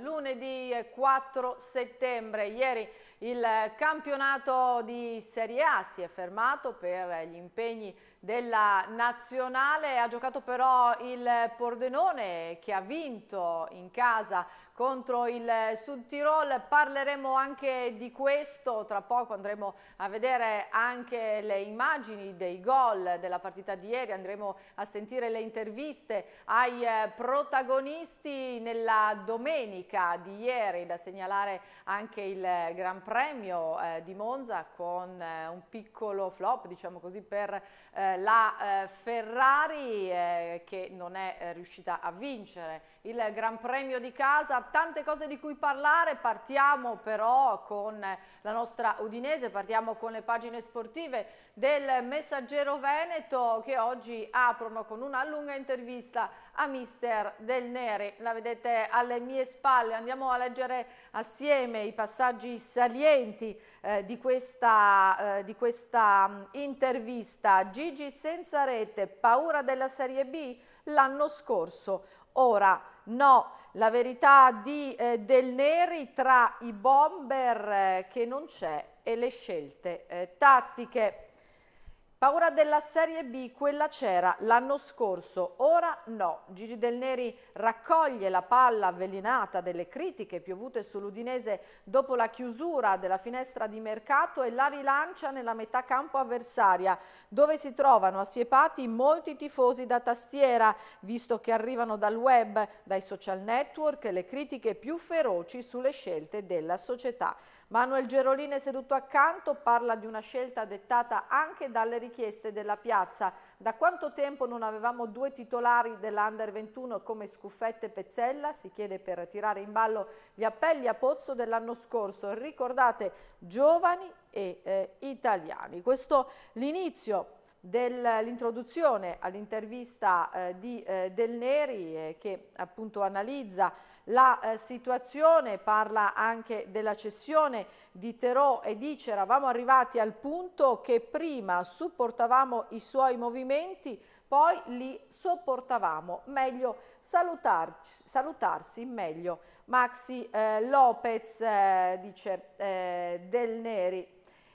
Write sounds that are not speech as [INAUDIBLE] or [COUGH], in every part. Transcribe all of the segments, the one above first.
Lunedì 4 settembre, ieri il campionato di Serie A si è fermato per gli impegni della nazionale, ha giocato però il Pordenone che ha vinto in casa contro il Sud Tirol. Parleremo anche di questo, tra poco andremo a vedere anche le immagini dei gol della partita di ieri, andremo a sentire le interviste ai eh, protagonisti nella domenica di ieri, da segnalare anche il eh, Gran Premio eh, di Monza con eh, un piccolo flop, diciamo così, per eh, la eh, Ferrari eh, che non è eh, riuscita a vincere il Gran Premio di casa, tante cose di cui parlare, partiamo però con la nostra Udinese, partiamo con le pagine sportive del Messaggero Veneto che oggi aprono con una lunga intervista a mister Del Neri. La vedete alle mie spalle, andiamo a leggere assieme i passaggi salienti eh, di questa, eh, di questa mm, intervista. Gigi senza rete, paura della Serie B l'anno scorso, ora no. La verità di eh, Del Neri tra i bomber eh, che non c'è e le scelte eh, tattiche. Paura della Serie B, quella c'era l'anno scorso, ora no. Gigi Del Neri raccoglie la palla avvelenata delle critiche piovute sull'Udinese dopo la chiusura della finestra di mercato e la rilancia nella metà campo avversaria, dove si trovano assiepati molti tifosi da tastiera, visto che arrivano dal web, dai social network le critiche più feroci sulle scelte della società. Manuel Geroline seduto accanto parla di una scelta dettata anche dalle richieste della piazza. Da quanto tempo non avevamo due titolari dell'Under 21 come Scuffette e Pezzella? Si chiede per tirare in ballo gli appelli a Pozzo dell'anno scorso. Ricordate giovani e eh, italiani. Questo l'inizio dell'introduzione all'intervista eh, di eh, Del Neri eh, che appunto analizza la eh, situazione, parla anche della cessione di Terò e dice eravamo arrivati al punto che prima supportavamo i suoi movimenti, poi li sopportavamo, meglio salutarci, salutarsi, meglio. Maxi eh, Lopez eh, dice eh, del Neri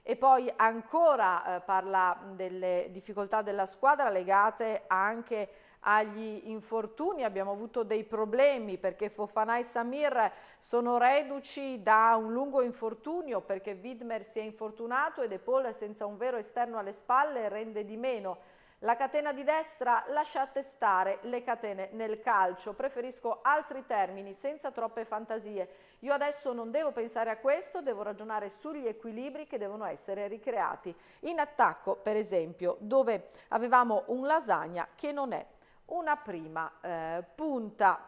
e poi ancora eh, parla delle difficoltà della squadra legate anche agli infortuni, abbiamo avuto dei problemi perché Fofana e Samir sono reduci da un lungo infortunio perché Widmer si è infortunato e De Paul senza un vero esterno alle spalle rende di meno. La catena di destra lasciate stare le catene nel calcio, preferisco altri termini senza troppe fantasie. Io adesso non devo pensare a questo, devo ragionare sugli equilibri che devono essere ricreati. In attacco, per esempio, dove avevamo un lasagna che non è una prima eh, punta.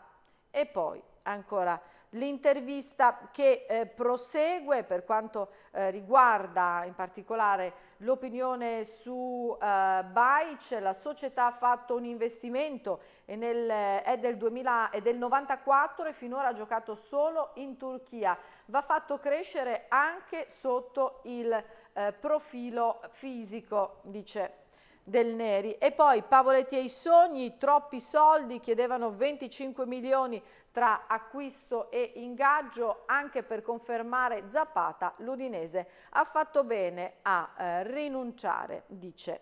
E poi ancora l'intervista che eh, prosegue per quanto eh, riguarda in particolare l'opinione su eh, Baic, la società ha fatto un investimento e nel, è, del 2000, è del 94 e finora ha giocato solo in Turchia, va fatto crescere anche sotto il eh, profilo fisico, dice del Neri. E poi Pavoletti e i sogni, troppi soldi, chiedevano 25 milioni tra acquisto e ingaggio anche per confermare Zapata, l'Udinese ha fatto bene a eh, rinunciare, dice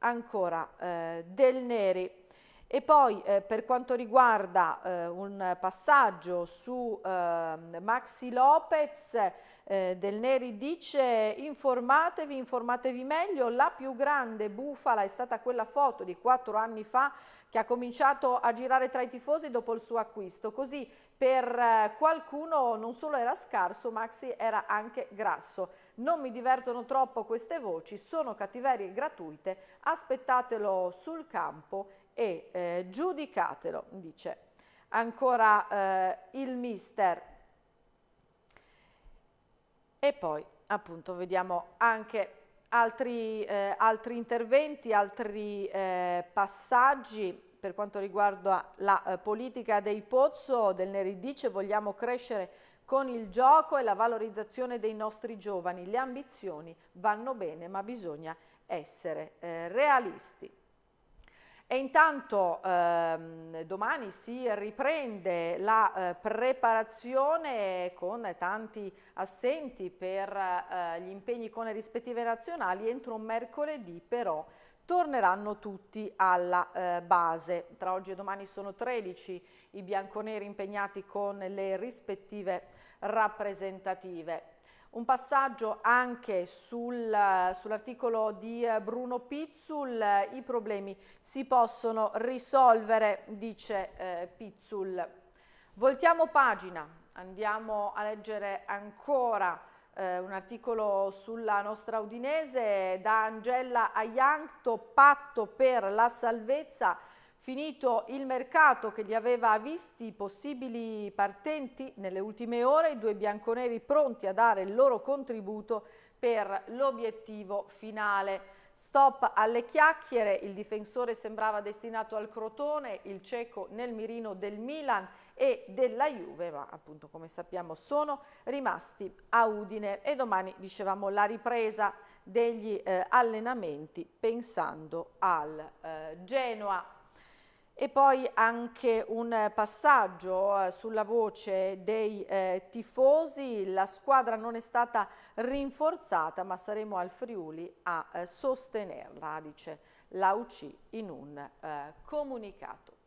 ancora eh, Del Neri. E poi eh, per quanto riguarda eh, un passaggio su eh, Maxi Lopez eh, del Neri dice informatevi, informatevi meglio, la più grande bufala è stata quella foto di quattro anni fa che ha cominciato a girare tra i tifosi dopo il suo acquisto, così per eh, qualcuno non solo era scarso, Maxi era anche grasso. Non mi divertono troppo queste voci, sono cattiverie gratuite, aspettatelo sul campo e eh, giudicatelo, dice ancora eh, il mister. E poi appunto vediamo anche altri, eh, altri interventi, altri eh, passaggi per quanto riguarda la eh, politica dei Pozzo, del Neri dice vogliamo crescere con il gioco e la valorizzazione dei nostri giovani. Le ambizioni vanno bene, ma bisogna essere eh, realisti. E intanto ehm, domani si riprende la eh, preparazione con tanti assenti per eh, gli impegni con le rispettive nazionali, entro mercoledì però torneranno tutti alla eh, base. Tra oggi e domani sono 13 i bianconeri impegnati con le rispettive rappresentative. Un passaggio anche sul, sull'articolo di eh, Bruno Pizzul, eh, i problemi si possono risolvere, dice eh, Pizzul. Voltiamo pagina, andiamo a leggere ancora eh, un articolo sulla nostra Udinese da Angela Aianto, patto per la salvezza Finito il mercato che li aveva visti i possibili partenti, nelle ultime ore i due bianconeri pronti a dare il loro contributo per l'obiettivo finale. Stop alle chiacchiere, il difensore sembrava destinato al Crotone, il cieco nel mirino del Milan e della Juve, ma appunto come sappiamo sono rimasti a Udine e domani dicevamo la ripresa degli eh, allenamenti pensando al eh, Genoa. E poi anche un eh, passaggio eh, sulla voce dei eh, tifosi, la squadra non è stata rinforzata ma saremo al Friuli a eh, sostenerla, dice la UC in un eh, comunicato.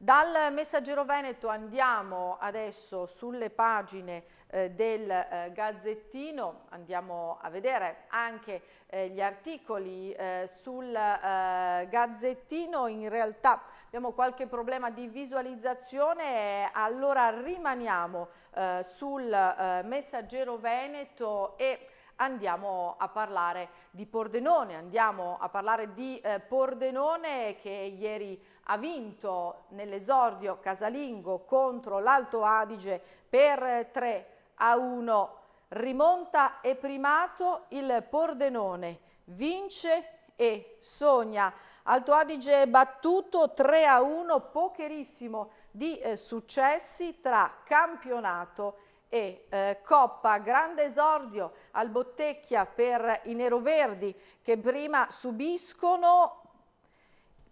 Dal Messaggero Veneto andiamo adesso sulle pagine eh, del eh, Gazzettino, andiamo a vedere anche eh, gli articoli eh, sul Gazzettino, in realtà abbiamo qualche problema di visualizzazione, eh, allora rimaniamo eh, sul eh, messaggero Veneto e andiamo a parlare di Pordenone, andiamo a parlare di eh, Pordenone che ieri ha vinto nell'esordio casalingo contro l'Alto Adige per 3 a 1. Rimonta e primato il Pordenone, vince e sogna Alto Adige battuto 3 a 1, pocherissimo di eh, successi tra campionato e eh, Coppa, grande esordio al Bottecchia per i neroverdi che prima subiscono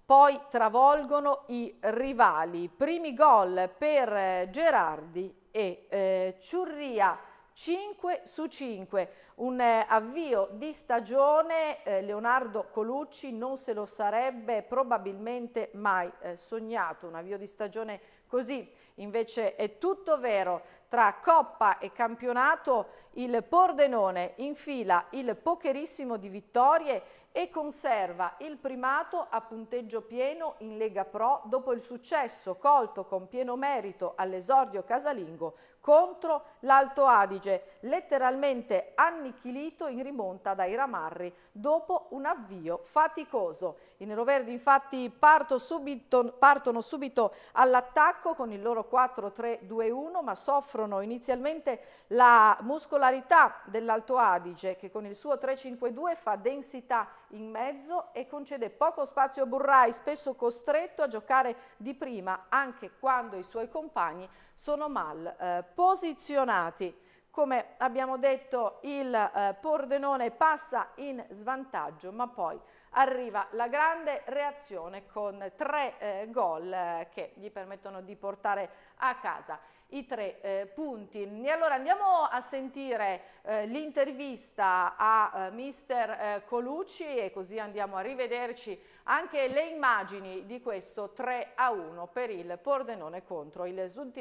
poi travolgono i rivali. Primi gol per eh, Gerardi e eh, Ciurria. 5 su 5, un eh, avvio di stagione eh, Leonardo Colucci non se lo sarebbe probabilmente mai eh, sognato, un avvio di stagione così. Invece è tutto vero, tra Coppa e campionato il Pordenone infila il pocherissimo di vittorie e conserva il primato a punteggio pieno in Lega Pro dopo il successo colto con pieno merito all'esordio casalingo contro l'Alto Adige, letteralmente annichilito in rimonta dai ramarri dopo un avvio faticoso. I neroverdi infatti parto subito, partono subito all'attacco con il loro 4-3-2-1 ma soffrono inizialmente la muscolarità dell'Alto Adige che con il suo 3-5-2 fa densità in mezzo e concede poco spazio a Burrai, spesso costretto a giocare di prima anche quando i suoi compagni sono mal eh, posizionati. Come abbiamo detto il eh, Pordenone passa in svantaggio ma poi arriva la grande reazione con tre eh, gol eh, che gli permettono di portare a casa i tre eh, punti. E allora andiamo a sentire eh, l'intervista a eh, mister eh, Colucci e così andiamo a rivederci anche le immagini di questo 3 a 1 per il Pordenone contro il Sud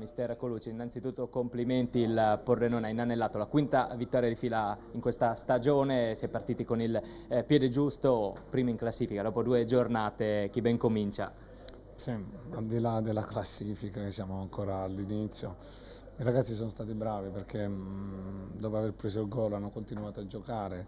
Mister Colucci, innanzitutto complimenti, il Pordenone ha inanellato la quinta vittoria di fila in questa stagione, si è partiti con il eh, piede giusto, prima in classifica, dopo due giornate chi ben comincia. Sì, al di là della classifica che siamo ancora all'inizio, i ragazzi sono stati bravi perché mm, dopo aver preso il gol hanno continuato a giocare.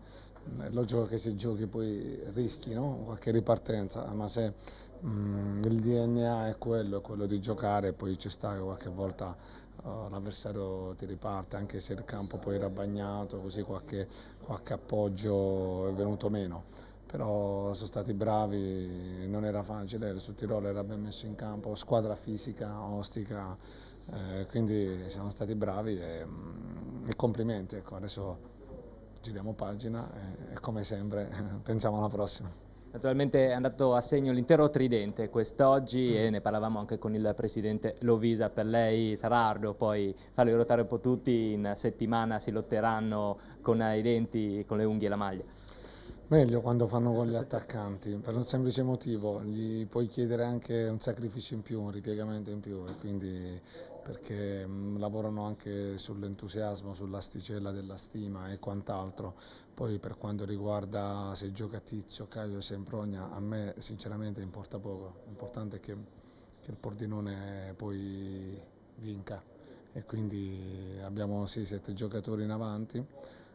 È eh, logico che se giochi poi rischi no? qualche ripartenza, ma se mh, mm, il DNA è quello, è quello di giocare, poi ci sta che qualche volta uh, l'avversario ti riparte, anche se il campo poi era bagnato, così qualche, qualche appoggio è venuto meno però sono stati bravi, non era facile, il Sud era ben messo in campo, squadra fisica, ostica, eh, quindi siamo stati bravi e, mm, e complimenti. Ecco, adesso giriamo pagina e, e come sempre [LAUGHS] pensiamo alla prossima. Naturalmente è andato a segno l'intero tridente quest'oggi mm. e ne parlavamo anche con il presidente Lovisa, per lei sarà arduo poi farli ruotare un po' tutti, in settimana si lotteranno con i denti, con le unghie e la maglia. Meglio quando fanno con gli attaccanti, per un semplice motivo, gli puoi chiedere anche un sacrificio in più, un ripiegamento in più e quindi perché mm, lavorano anche sull'entusiasmo, sull'asticella della stima e quant'altro. Poi per quanto riguarda se gioca Tizio, Caio e Semprogna, a me sinceramente importa poco, l'importante è che, che il Pordenone poi vinca e quindi abbiamo 6-7 giocatori in avanti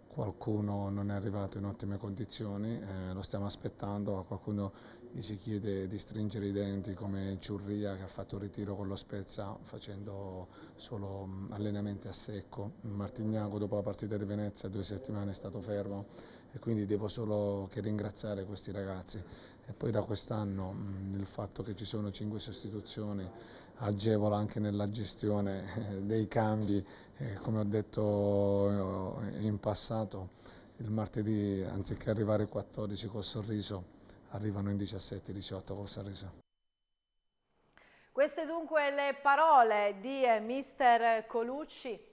qualcuno non è arrivato in ottime condizioni, eh, lo stiamo aspettando, qualcuno gli si chiede di stringere i denti come Ciurria che ha fatto il ritiro con lo Spezza facendo solo mm, allenamenti a secco. Martignago dopo la partita di Venezia due settimane è stato fermo e quindi devo solo che ringraziare questi ragazzi. E poi da quest'anno mm, il fatto che ci sono cinque sostituzioni agevola anche nella gestione eh, dei cambi, E come ho detto eh, in passato il martedì anziché arrivare 14 col sorriso arrivano in 17-18 con Sarese. Queste dunque le parole di eh, mister Colucci.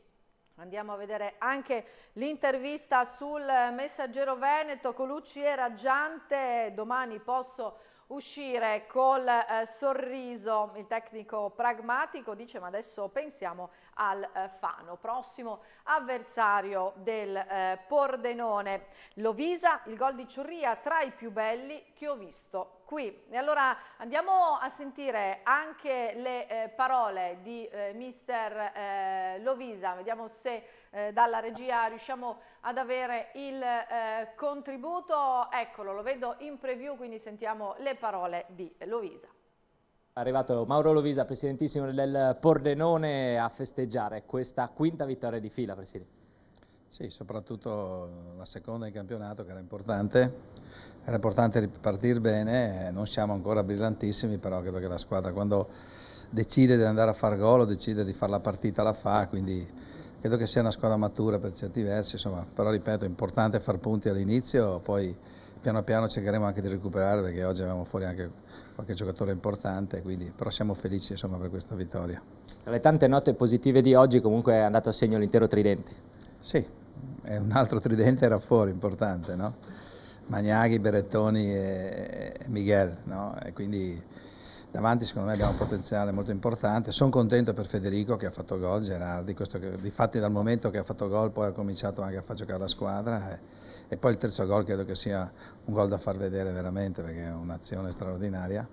Andiamo a vedere anche l'intervista sul messaggero Veneto. Colucci è raggiante, domani posso uscire col eh, sorriso. Il tecnico pragmatico dice ma adesso pensiamo a al eh, Fano, prossimo avversario del eh, Pordenone. Lovisa, il gol di Ciurria tra i più belli che ho visto qui. E allora andiamo a sentire anche le eh, parole di eh, mister eh, Lovisa, vediamo se eh, dalla regia riusciamo ad avere il contributo. Eccolo, lo vedo in preview, quindi sentiamo le parole di Lovisa arrivato Mauro Lovisa, presidentissimo del Pordenone, a festeggiare questa quinta vittoria di fila, Presidente. Sì, soprattutto la seconda in campionato che era importante, era importante ripartire bene, non siamo ancora brillantissimi, però credo che la squadra quando decide di andare a far gol o decide di fare la partita la fa, quindi credo che sia una squadra matura per certi versi, insomma, però ripeto è importante far punti all'inizio, poi piano piano cercheremo anche di recuperare perché oggi avevamo fuori anche qualche giocatore importante, quindi, però siamo felici insomma, per questa vittoria. Tra le tante note positive di oggi comunque è andato a segno l'intero tridente. Sì, un altro tridente era fuori, importante, no? Magnaghi, Berettoni e, Miguel, no? e quindi davanti secondo me abbiamo un potenziale molto importante, sono contento per Federico che ha fatto gol, Gerardi, questo che, difatti dal momento che ha fatto gol poi ha cominciato anche a far giocare la squadra e, eh, e poi il terzo gol credo che sia un gol da far vedere veramente perché è un'azione straordinaria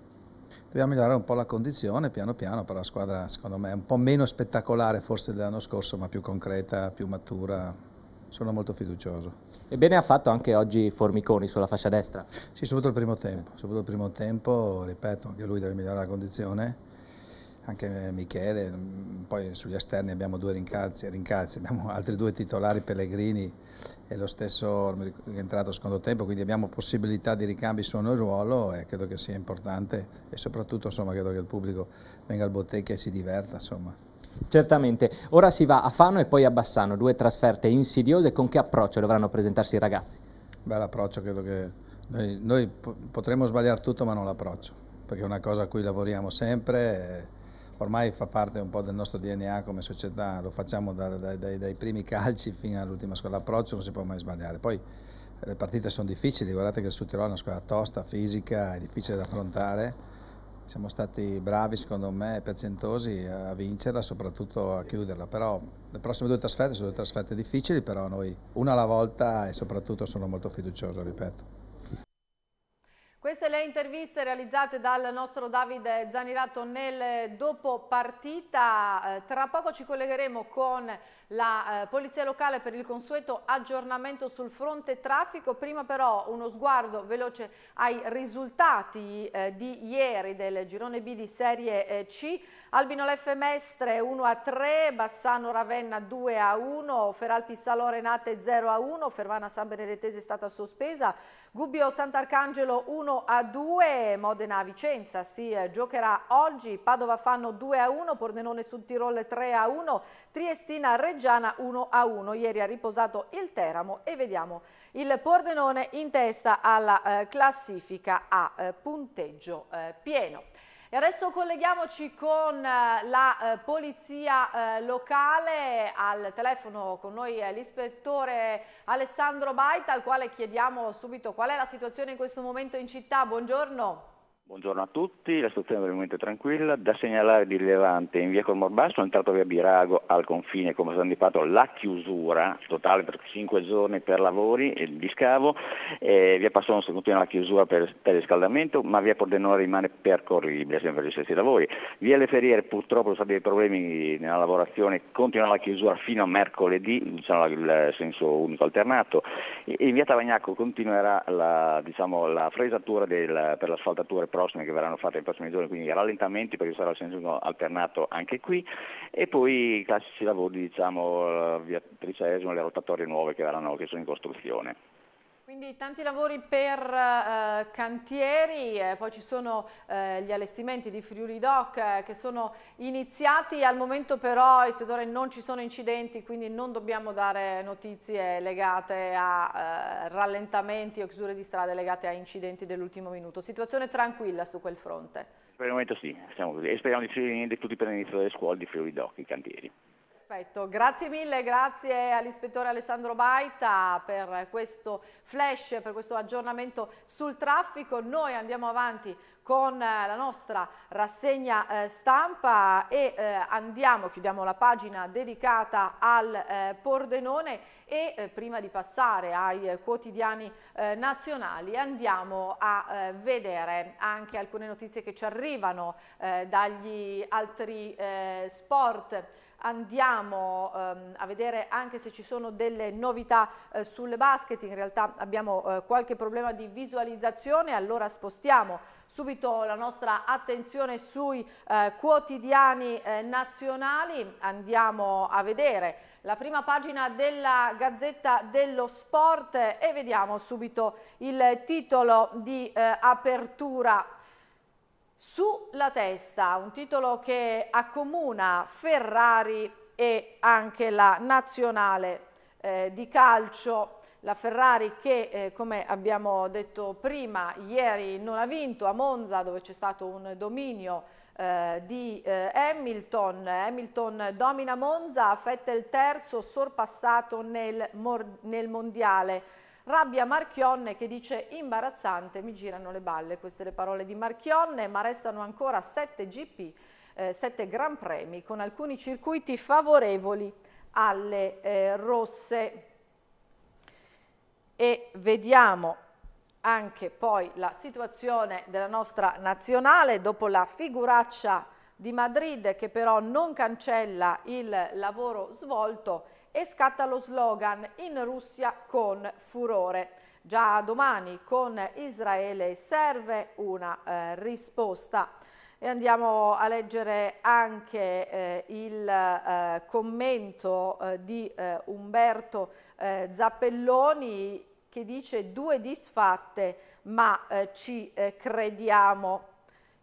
dobbiamo migliorare un po' la condizione piano piano, però la squadra secondo me è un po' meno spettacolare forse dell'anno scorso, ma più concreta, più matura sono molto fiducioso. E bene ha fatto anche oggi Formiconi sulla fascia destra? Sì, soprattutto il primo tempo, soprattutto il primo tempo, ripeto, anche lui deve migliorare la condizione anche eh, Michele, mm, poi sugli esterni abbiamo due rincalzi, rincalzi, abbiamo [LAUGHS] altri due titolari Pellegrini e lo stesso è entrato al secondo tempo, quindi abbiamo possibilità di ricambi su ogni ruolo e credo che sia importante e soprattutto insomma, credo che il pubblico venga al bottecchia e si diverta. Insomma. Certamente, ora si va a Fano e poi a Bassano, due trasferte insidiose, con che approccio dovranno presentarsi i ragazzi? Beh, l'approccio credo che noi, noi potremmo sbagliare tutto ma non l'approccio, perché è una cosa a cui lavoriamo sempre, ormai fa parte un po' del nostro DNA come società, lo facciamo da, da, dai, dai, primi calci fino all'ultima squadra, l'approccio non si può mai sbagliare. Poi, le partite sono difficili, guardate che il Sud Tirolo è una squadra tosta, fisica, è difficile da affrontare siamo stati bravi secondo me, pazientosi a vincerla, soprattutto a chiuderla, però le prossime due trasferte sono due trasferte difficili, però noi una alla volta e soprattutto sono molto fiducioso, ripeto. Queste le interviste realizzate dal nostro Davide Zanirato nel dopo partita. Eh, tra poco ci collegheremo con la eh, Polizia Locale per il consueto aggiornamento sul fronte traffico. Prima però uno sguardo veloce ai risultati eh, di ieri del girone B di Serie C. Albino Leffe Mestre 1-3, a Bassano Ravenna 2-1, a Feralpi Salò Renate 0-1, a Fervana San Benedettese è stata sospesa. Gubbio Sant'Arcangelo 1 a 2, Modena Vicenza si eh, giocherà oggi, Padova Fanno 2 a 1, Pordenone sul Tirol 3 a 1, Triestina Reggiana 1 a 1. Ieri ha riposato il Teramo e vediamo il Pordenone in testa alla eh, classifica a eh, punteggio pieno. E adesso colleghiamoci con eh, la eh, polizia eh, locale, al telefono con noi eh, l'ispettore Alessandro Baita al quale chiediamo subito qual è la situazione in questo momento in città. Buongiorno. Buongiorno a tutti, la situazione è veramente tranquilla. Da segnalare di rilevante in via Cormorbasso, entrato via Birago al confine come sono Di Pato, la chiusura totale per 5 giorni per lavori di scavo, eh, via si continua la chiusura per, per riscaldamento, ma via Pordenone rimane percorribile sempre per gli stessi lavori. Via Le Ferriere purtroppo sono stati dei problemi nella lavorazione, continua la chiusura fino a mercoledì, diciamo il senso unico alternato. E, in via Tavagnacco continuerà la, diciamo, la fresatura del, per l'asfaltatura prossime che verranno fatte nei prossimi giorni, quindi rallentamenti perché sarà il senso alternato anche qui e poi i classici lavori, diciamo, via tredicesimo, le rotatorie nuove che, verranno, che sono in costruzione. Quindi tanti lavori per eh, cantieri, eh, poi ci sono eh, gli allestimenti di Friuli Doc eh, che sono iniziati, al momento però, ispettore, non ci sono incidenti, quindi non dobbiamo dare notizie legate a eh, rallentamenti o chiusure di strade legate a incidenti dell'ultimo minuto. Situazione tranquilla su quel fronte? Per il momento sì, così e speriamo di finire tutti per l'inizio delle scuole di Friuli Doc, i cantieri. Perfetto, grazie mille, grazie all'ispettore Alessandro Baita per questo flash, per questo aggiornamento sul traffico. Noi andiamo avanti con eh, la nostra rassegna eh, stampa e eh, andiamo, chiudiamo la pagina dedicata al Pordenone e prima di passare ai quotidiani nazionali andiamo a vedere anche alcune notizie che ci arrivano dagli altri sport andiamo ehm, a vedere anche se ci sono delle novità eh, sul basket, in realtà abbiamo eh, qualche problema di visualizzazione, allora spostiamo subito la nostra attenzione sui eh, quotidiani eh, nazionali, andiamo a vedere la prima pagina della Gazzetta dello Sport e vediamo subito il titolo di eh, apertura sulla testa, un titolo che accomuna Ferrari e anche la nazionale eh, di calcio. La Ferrari che, eh, come abbiamo detto prima, ieri non ha vinto a Monza dove c'è stato un dominio eh, di eh, Hamilton. Hamilton domina Monza, Fettel terzo, sorpassato nel, nel mondiale. Rabbia Marchionne che dice imbarazzante, mi girano le balle, queste le parole di Marchionne, ma restano ancora 7 GP, eh, 7 Gran Premi con alcuni circuiti favorevoli alle eh, rosse. E vediamo anche poi la situazione della nostra nazionale dopo la figuraccia di Madrid che però non cancella il lavoro svolto e scatta lo slogan in Russia con furore. Già domani con Israele serve una eh, risposta. E andiamo a leggere anche eh, il eh, commento eh, di eh, Umberto eh, Zappelloni che dice due disfatte ma ci crediamo.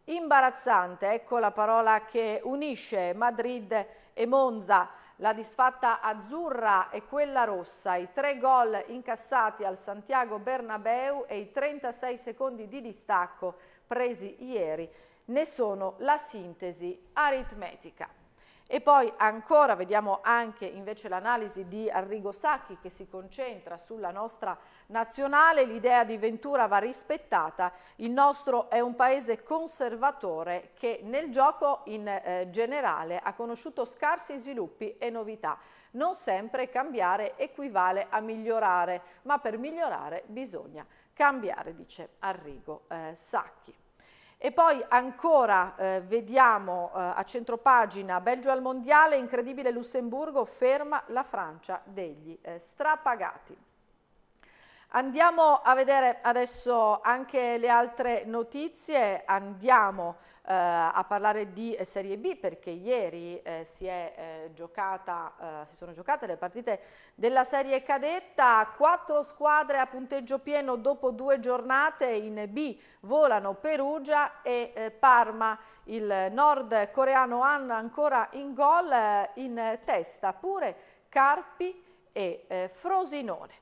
Imbarazzante, ecco la parola che unisce Madrid e Monza la disfatta azzurra e quella rossa, i tre gol incassati al Santiago Bernabeu e i 36 secondi di distacco presi ieri ne sono la sintesi aritmetica. E poi ancora vediamo anche invece l'analisi di Arrigo Sacchi che si concentra sulla nostra nazionale, l'idea di Ventura va rispettata, il nostro è un paese conservatore che nel gioco in eh, generale ha conosciuto scarsi sviluppi e novità. Non sempre cambiare equivale a migliorare, ma per migliorare bisogna cambiare, dice Arrigo eh, Sacchi. E poi ancora eh, vediamo eh, a centropagina Belgio al mondiale, incredibile Lussemburgo, ferma la Francia degli eh, strapagati. Andiamo a vedere adesso anche le altre notizie, andiamo eh, a parlare di Serie B perché ieri eh, si, è, eh, giocata, si sono giocate le partite della Serie Cadetta, quattro squadre a punteggio pieno dopo due giornate in B volano Perugia e Parma il nordcoreano Han ancora in gol in testa pure Carpi e eh, Frosinone.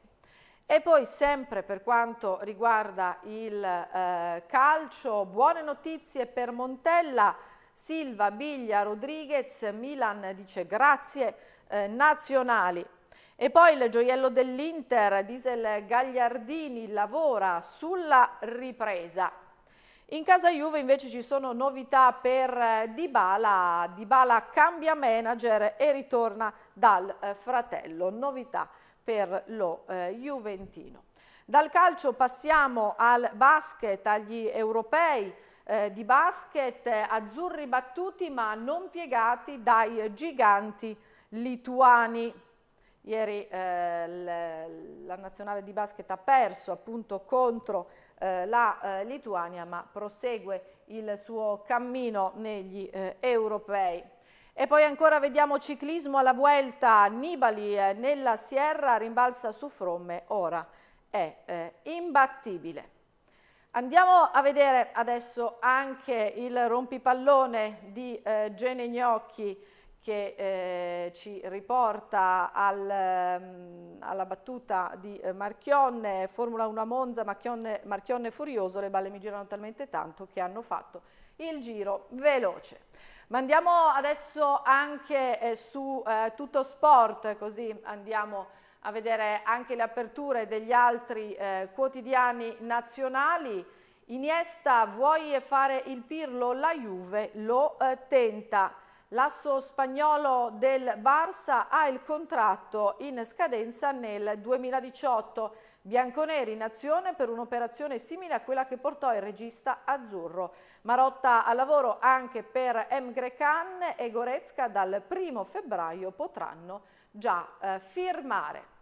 E poi sempre per quanto riguarda il eh, calcio, buone notizie per Montella, Silva, Biglia, Rodriguez, Milan dice grazie eh, nazionali. E poi il gioiello dell'Inter, Diesel Gagliardini, lavora sulla ripresa. In casa Juve invece ci sono novità per eh, Dybala, Dybala cambia manager e ritorna dal eh, fratello, novità per lo eh, Juventino. Dal calcio passiamo al basket, agli europei eh, di basket, eh, azzurri battuti ma non piegati dai giganti lituani. Ieri eh, la nazionale di basket ha perso appunto contro eh, la eh, Lituania ma prosegue il suo cammino negli eh, europei. E poi ancora vediamo ciclismo alla Vuelta, Nibali eh, nella Sierra rimbalza su Fromme, ora è eh, imbattibile. Andiamo a vedere adesso anche il rompipallone di eh, Gene Gnocchi, che eh, ci riporta al, ehm, alla battuta di eh, Marchionne, Formula 1 a Monza, Marchionne, Marchionne furioso, le balle mi girano talmente tanto che hanno fatto il giro veloce. Ma andiamo adesso anche eh, su eh, tutto sport, così andiamo a vedere anche le aperture degli altri eh, quotidiani nazionali. Iniesta vuoi fare il pirlo? La Juve lo eh, tenta. L'asso spagnolo del Barça ha il contratto in scadenza nel 2018. Bianconeri in azione per un'operazione simile a quella che portò il regista azzurro. Marotta a lavoro anche per M. Can e Goretzka dal primo febbraio potranno già eh, firmare.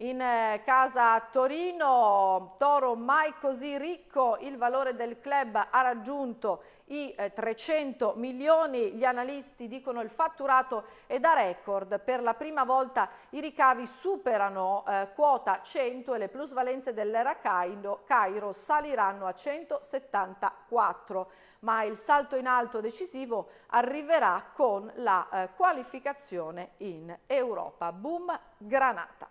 In eh, casa a Torino, Toro mai così ricco, il valore del club ha raggiunto i 300 eh, milioni, gli analisti dicono il fatturato è da record, per la prima volta i ricavi superano eh, quota 100 e le plusvalenze dell'era Cairo, Cairo saliranno a 174, ma il salto in alto decisivo arriverà con la eh, qualificazione in Europa. Boom Granata.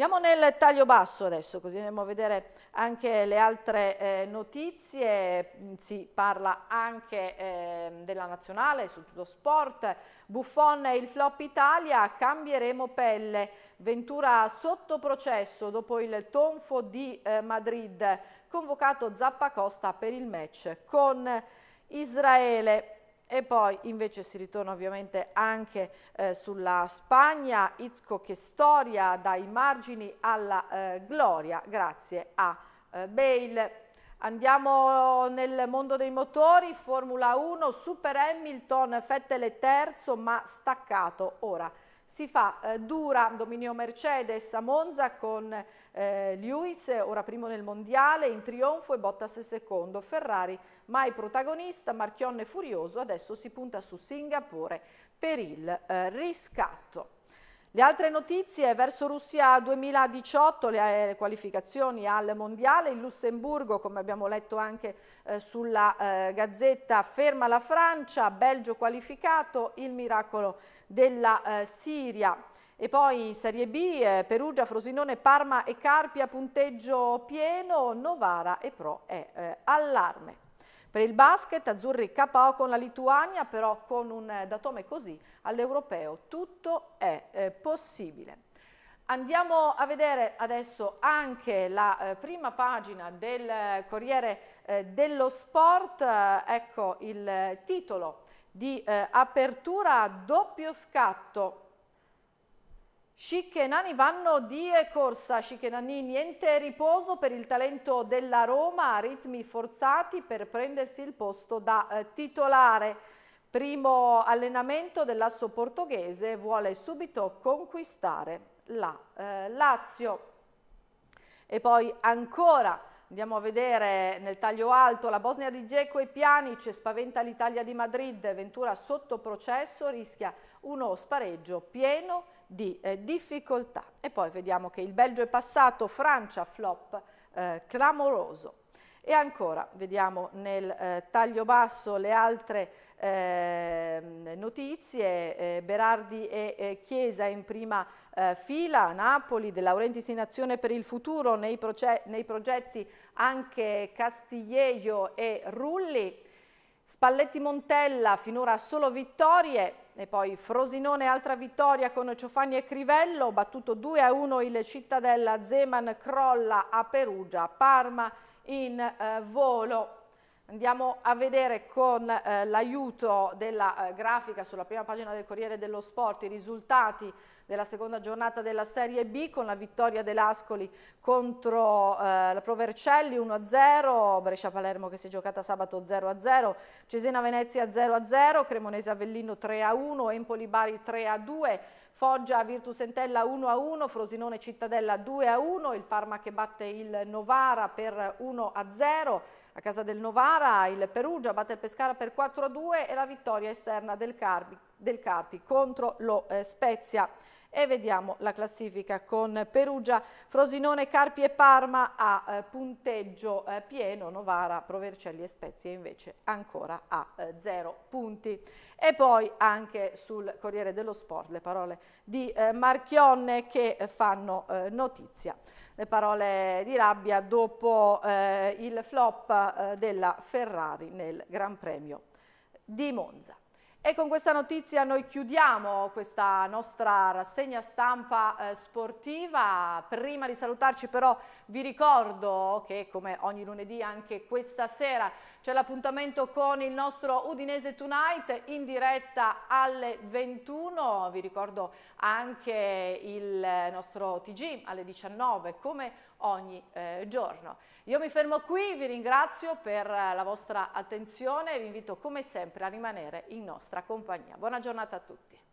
Andiamo nel taglio basso adesso, così andiamo a vedere anche le altre eh, notizie. Mm, si parla anche eh, della nazionale, su tutto sport. Buffon e il flop Italia, cambieremo pelle. Ventura sotto processo dopo il tonfo di eh, Madrid. Convocato Zappacosta per il match con Israele. E poi invece si ritorna ovviamente anche eh, sulla Spagna, Itzco che storia dai margini alla eh, gloria grazie a eh, Bale. Andiamo nel mondo dei motori, Formula 1, Super Hamilton, Fettel terzo ma staccato ora si fa eh, dura dominio Mercedes a Monza con eh, Lewis, ora primo nel mondiale, in trionfo e Bottas secondo. Ferrari mai protagonista, Marchionne furioso, adesso si punta su Singapore per il eh, riscatto. Le altre notizie verso Russia 2018, eh, le qualificazioni al Mondiale, il Lussemburgo come abbiamo letto anche eh, sulla eh, Gazzetta ferma la Francia, Belgio qualificato, il miracolo della eh, Siria. E poi Serie B, eh, Perugia, Frosinone, Parma e Carpia, punteggio pieno, Novara e Pro è eh, allarme. Per il basket, Azzurri KO con la Lituania, però con un eh, datome così all'europeo tutto è eh, possibile. Andiamo a vedere adesso anche la eh, prima pagina del eh, Corriere eh, dello Sport, eh, ecco il titolo di apertura doppio scatto Scicche e Nani vanno di e corsa, Scicche e Nani niente riposo per il talento della Roma, ritmi forzati per prendersi il posto da eh, titolare. Primo allenamento dell'asso portoghese vuole subito conquistare la eh, Lazio. E poi ancora Andiamo a vedere nel taglio alto la Bosnia di Geco e Pjanic spaventa l'Italia di Madrid, Ventura sotto processo rischia uno spareggio pieno di eh, difficoltà. E poi vediamo che il Belgio è passato, Francia flop eh, clamoroso. E ancora, vediamo nel eh, taglio basso le altre eh, notizie, eh, Berardi e eh, Chiesa in prima eh, fila, Napoli, De Laurentiis in azione per il futuro, nei, nei progetti anche Castiglieio e Rulli, Spalletti Montella finora solo vittorie, e poi Frosinone, altra vittoria con Ciofani e Crivello, battuto 2-1 a il Cittadella, Zeman crolla a Perugia, Parma in eh, volo Andiamo a vedere con eh, l'aiuto della eh, grafica sulla prima pagina del Corriere dello Sport i risultati della seconda giornata della Serie B con la vittoria dell'Ascoli contro eh, la Provercelli 1-0, Brescia-Palermo che si è giocata sabato 0-0, Cesena-Venezia 0-0, Cremonese-Avellino 3-1, Empoli-Bari 3-2, Foggia Virtus Entella 1 1, Frosinone Cittadella 2 1, il Parma che batte il Novara per 1 0, a casa del Novara il Perugia batte il Pescara per 4-2 e la vittoria esterna del Carpi, del Carpi contro lo eh, Spezia. E vediamo la classifica con Perugia, Frosinone, Carpi e Parma a eh, punteggio eh, pieno, Novara, Provercelli e Spezia invece ancora a eh, zero punti. E poi anche sul Corriere dello Sport le parole di eh, Marchionne che eh, fanno notizia. Le parole di rabbia dopo il flop della Ferrari nel Gran Premio di Monza. E con questa notizia noi chiudiamo questa nostra rassegna stampa eh, sportiva. Prima di salutarci però vi ricordo che come ogni lunedì anche questa sera c'è l'appuntamento con il nostro Udinese Tonight in diretta alle 21. Vi ricordo anche il nostro TG alle 19 come ogni eh, giorno. Io mi fermo qui, vi ringrazio per eh, la vostra attenzione e vi invito come sempre a rimanere in nostra compagnia. Buona giornata a tutti.